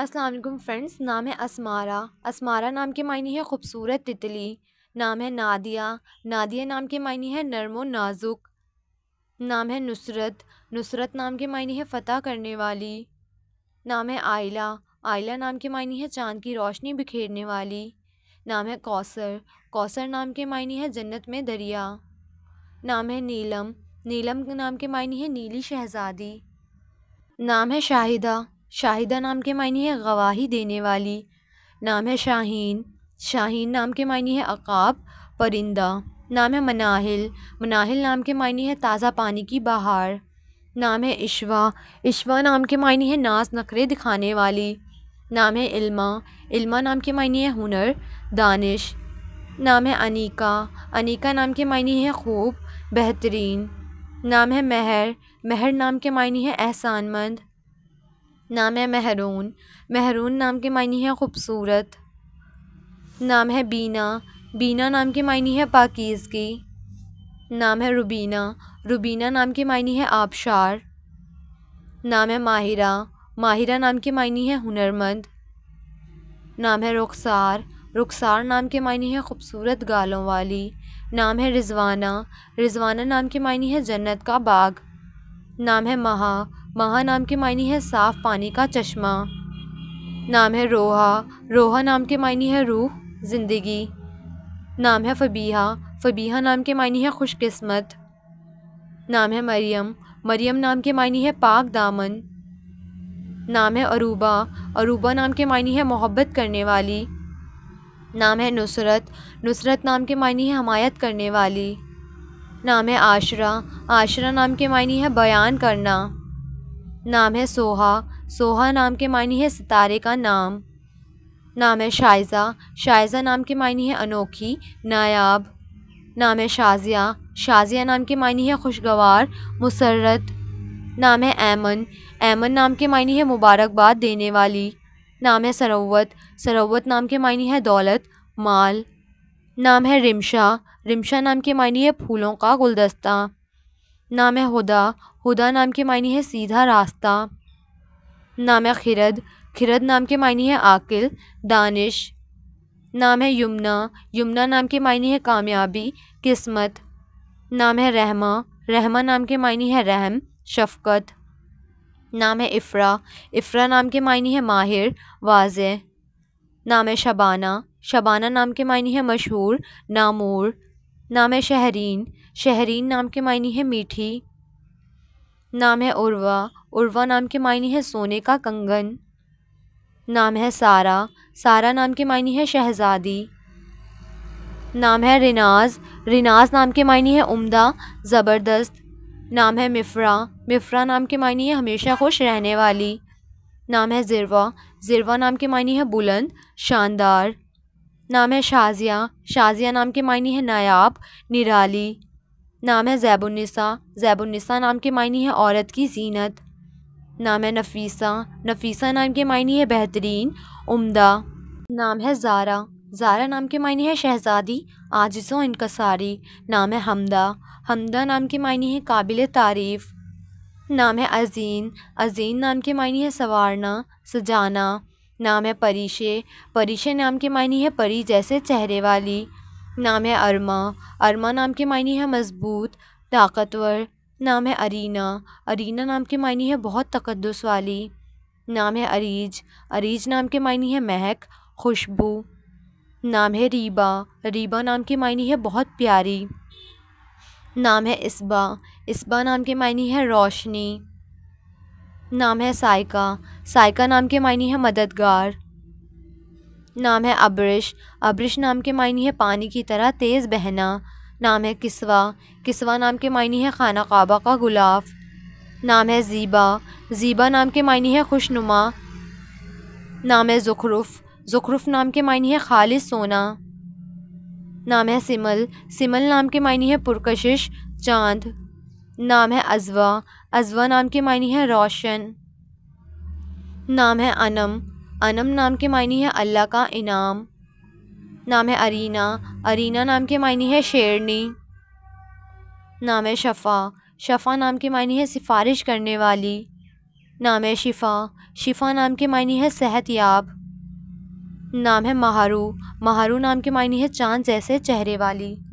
अस्सलाम फ्रेंड्स नाम है असमारा असमारा नाम के मायने है खूबसूरत तितली नाम है नादिया नादिया नाम के मायने है नरम नाजुक नाम है नुसरत नुसरत नाम के मायने है फ़तह करने वाली नाम है आयला आयला नाम के मायने है चांद की रोशनी बिखेरने वाली नाम है कौसर कौसर नाम के मायने है जन्नत में दरिया नाम है नीलम नीलम नाम के मायने है नीली शहज़ादी नाम है शाहिदा शाहिदा नाम के मायने है गवाही देने वाली नाम है शाहीन शाहीन नाम के मायने है अकाब परिंदा नाम है मनाहिल मनाहिल नाम के मायने है ताज़ा पानी की बहार नाम है इशवा इशवा नाम के मायने है नाच नखरे दिखाने वाली नाम है इल्मा इल्मा नाम के मायने है हुनर दानिश नाम है अनीका अनीका नाम के मायने है खूब बेहतरीन नाम है महर महर नाम के मायने है एहसानमंद नाम है महरून महरून नाम के मानी है ख़ूबसूरत नाम है बीना बीना नाम के मायने है पाकिज़ की नाम है रुबीना रुबीना नाम के मानी है आबशार नाम है माहिरा माहिरा नाम के मायने है हुनरमंद नाम है रुखसार रुखसार नाम के मानी है ख़ूबसूरत गालों वाली नाम है रिजवाना रिजवाना नाम के मायने है जन्नत का बाग नाम है महा महा नाम के मायने है साफ़ पानी का चश्मा नाम है रोहा रोहा नाम के मायने है रूह ज़िंदगी नाम है फ़बीहा फ़बीहा नाम के मायने है खुशकिस्मत नाम है मरियम मरियम नाम के मायने है पाक दामन नाम है अरूबा अरूबा नाम के मायने है मोहब्बत करने वाली नाम है नुसरत नुसरत नाम के मायने है हमायत करने वाली नाम है आशरा आशरा नाम के मायने है बयान करना नाम है सोहा सोहा नाम के मायने है सितारे का नाम नाम है शाइज़ा शाइज़ा नाम के मायने है अनोखी नायाब नाम है शाजिया शाजिया नाम के मायने है खुशगवार मुसरत नाम है ऐमन ऐमन नाम के मायने है मुबारकबाद देने वाली नाम है सरोवत सरोवत नाम के मायने है दौलत माल नाम है रिमशा रिमशा नाम के मायने है फूलों का गुलदस्ता नाम है हुदा हुदा नाम के मायने है सीधा रास्ता नाम है खिरद खिरद नाम के मायने है आकिल दानिश नाम है यमुना यमुना नाम के मायने है कामयाबी किस्मत नाम है रहमा रहमा नाम के मायने है रहम शफकत नाम है इफ्रा इफ्रा नाम के मायने है माहिर वाज नाम है शबाना शबाना नाम के मायने है मशहूर नामूर नाम है शहरीन शहरीन नाम के मायने है मीठी नाम है उर्वा उर्वा नाम के मायने है सोने का कंगन नाम है सारा सारा नाम के मायने है शहज़ादी नाम है रिनाज रिनाज नाम के मायने है उम्दा ज़बरदस्त नाम है मिफ्रा मिफ्रा नाम के मायने है हमेशा खुश रहने वाली नाम है ज़िरवा ज़िरवा नाम के मायने है बुलंद शानदार नाम है शाजिया शाजिया नाम के मायने हैं नायाब निराली नाम है ज़ैबुलनिसा ज़ैबुलनिसा नाम के मायने है औरत की जीनत नाम है नफीसा नफीसा नाम के मायने है बेहतरीन उम्दा नाम है जारा जारा नाम के मायने है शहजादी आजिज़ो इनकसारी नाम है हमदा हमदा नाम के मायने है काबिल तारीफ़ नाम है अजीन अजीन नाम के मायने है सवारना सजाना नाम है परीशे परीशे नाम के मायने है परी जैसे चेहरे वाली नाम है अरमा अरमा नाम के मायने है मज़बूत ताकतवर नाम है अरीना अरीना नाम के मायने है बहुत तकदस वाली नाम है अरीज अरीज नाम के मायने है महक खुशबू नाम है रीबा रीबा नाम के मायने है बहुत प्यारी नाम है इसबा इसबा नाम के मायने है रोशनी नाम है साइका साइका नाम के मायने है मददगार नाम है अब्रिश अब्रिश नाम के मायने है पानी की तरह तेज़ बहना नाम है किसवा किसवा नाम के मायने है खाना काबा का गुलाब नाम है ज़ीबा ज़ीबा नाम के मायने है खुशनुमा नाम है ज़ुखरुफ़ ज़ुखरुफ़ नाम के मायने है खालिस सोना नाम है सिमल सिमल नाम के मायने है पुरकशिश चांद नाम है अजवा अजवा नाम के मानी है रोशन नाम है अनम अनम नाम के मायने है अल्लाह का इनाम नाम है अरीना अरीना नाम के मायने है शेरनी नाम है शफ़ा शफ़ा नाम के मायने है सिफारिश करने वाली नाम है शिफ़ा शिफ़ा नाम के मायने है सेहत याब नाम है महारू महारू नाम के मानी है चांद जैसे चेहरे वाली